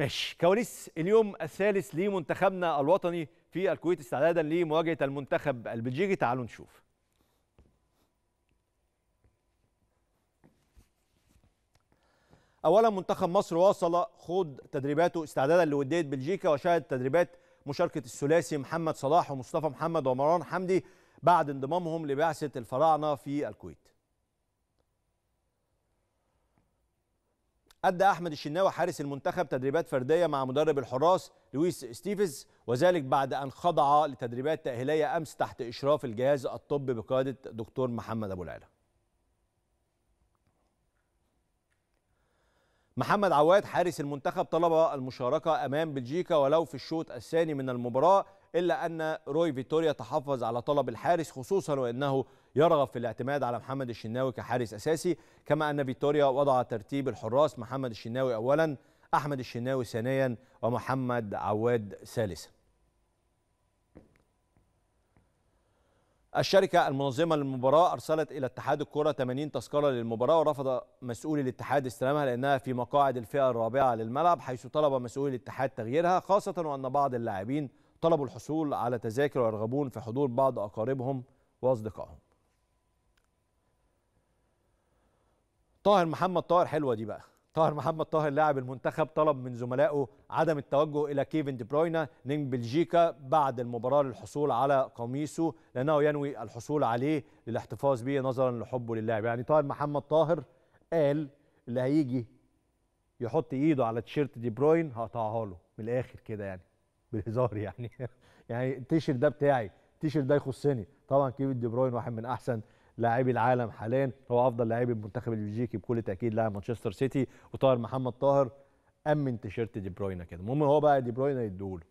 ماشي كواليس اليوم الثالث لمنتخبنا الوطني في الكويت استعدادا لمواجهه المنتخب البلجيكي تعالوا نشوف اولا منتخب مصر واصل خوض تدريباته استعدادا لوديه بلجيكا وشهد تدريبات مشاركه الثلاثي محمد صلاح ومصطفى محمد ومروان حمدي بعد انضمامهم لبعثه الفراعنه في الكويت أدى أحمد الشناوي حارس المنتخب تدريبات فردية مع مدرب الحراس لويس ستيفز وذلك بعد أن خضع لتدريبات تأهيلية أمس تحت إشراف الجهاز الطبي بقيادة دكتور محمد أبو العلا محمد عواد حارس المنتخب طلب المشاركة أمام بلجيكا ولو في الشوط الثاني من المباراة إلا أن روي فيتوريا تحفظ على طلب الحارس خصوصا وأنه يرغب في الاعتماد على محمد الشناوي كحارس أساسي كما أن فيتوريا وضع ترتيب الحراس محمد الشناوي أولا أحمد الشناوي ثانيا ومحمد عواد ثالثا الشركة المنظمة للمباراة أرسلت إلى اتحاد الكرة 80 تذكرة للمباراة ورفض مسؤول الاتحاد استلامها لأنها في مقاعد الفئة الرابعة للملعب حيث طلب مسؤول الاتحاد تغييرها خاصة وأن بعض اللاعبين طلبوا الحصول على تذاكر ويرغبون في حضور بعض أقاربهم وأصدقائهم. طاهر محمد طاهر حلوة دي بقى طاهر محمد طاهر لاعب المنتخب طلب من زملائه عدم التوجه الى كيفن دي بروينا نجم بلجيكا بعد المباراه للحصول على قميصه لانه ينوي الحصول عليه للاحتفاظ به نظرا لحبه للاعب يعني طاهر محمد طاهر قال اللي هيجي يحط ايده على تيشيرت دي بروين هقطعها له من الاخر كده يعني بالهزار يعني يعني التيشيرت ده بتاعي التيشيرت ده يخصني طبعا كيفن دي بروين واحد من احسن لاعبي العالم حاليا هو افضل لاعبي المنتخب البلجيكي بكل تاكيد لاعب مانشستر سيتي وطاهر محمد طاهر امن تيشيرت دي بروينا كده المهم هو بقى دي بروينا يديهوله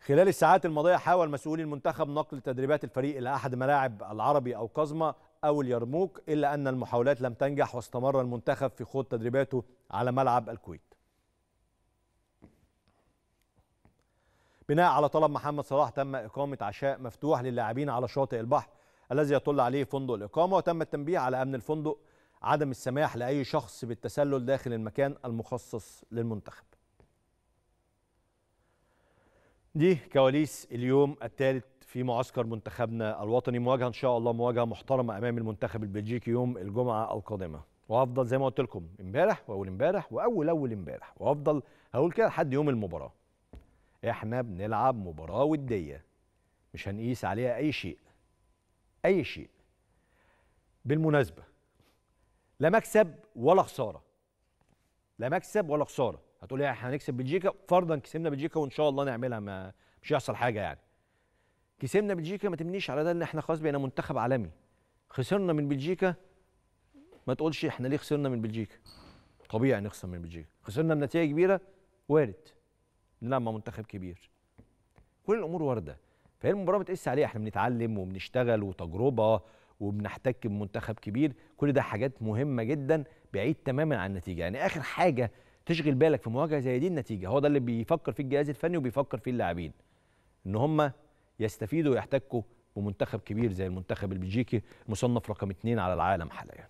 خلال الساعات الماضية حاول مسؤولي المنتخب نقل تدريبات الفريق إلى أحد ملاعب العربي أو قزمة أو اليرموك إلا أن المحاولات لم تنجح واستمر المنتخب في خوض تدريباته على ملعب الكويت بناء على طلب محمد صلاح تم إقامة عشاء مفتوح للاعبين على شاطئ البحر الذي يطل عليه فندق الإقامة وتم التنبيه على أمن الفندق عدم السماح لأي شخص بالتسلل داخل المكان المخصص للمنتخب دي كواليس اليوم الثالث في معسكر منتخبنا الوطني مواجهة إن شاء الله مواجهة محترمة أمام المنتخب البلجيكي يوم الجمعة القادمة وهفضل زي ما قلت لكم امبارح واول امبارح واول اول امبارح وهفضل هقول كده لحد يوم المباراه احنا بنلعب مباراه وديه مش هنقيس عليها اي شيء اي شيء بالمناسبه لا مكسب ولا خساره لا مكسب ولا خساره هتقول ايه احنا هنكسب بلجيكا فرضا كسبنا بلجيكا وان شاء الله نعملها ما مش هيحصل حاجه يعني كسبنا بلجيكا ما تمنيش على ده ان احنا خلاص بقينا منتخب عالمي خسرنا من بلجيكا ما تقولش احنا ليه خسرنا من بلجيكا طبيعي نخسر من بلجيكا خسرنا بنتيجه كبيره وارد نلعب مع منتخب كبير كل الامور وارده فهي المباراه بتقيس عليها احنا بنتعلم وبنشتغل وتجربه وبنحتك بمنتخب كبير كل ده حاجات مهمه جدا بعيد تماما عن النتيجه يعني اخر حاجه تشغل بالك في مواجهه زي دي النتيجه هو ده اللي بيفكر فيه الجهاز الفني وبيفكر فيه اللاعبين ان هم يستفيدوا ويحتكوا بمنتخب كبير زي المنتخب البلجيكي مصنف رقم اثنين على العالم حاليا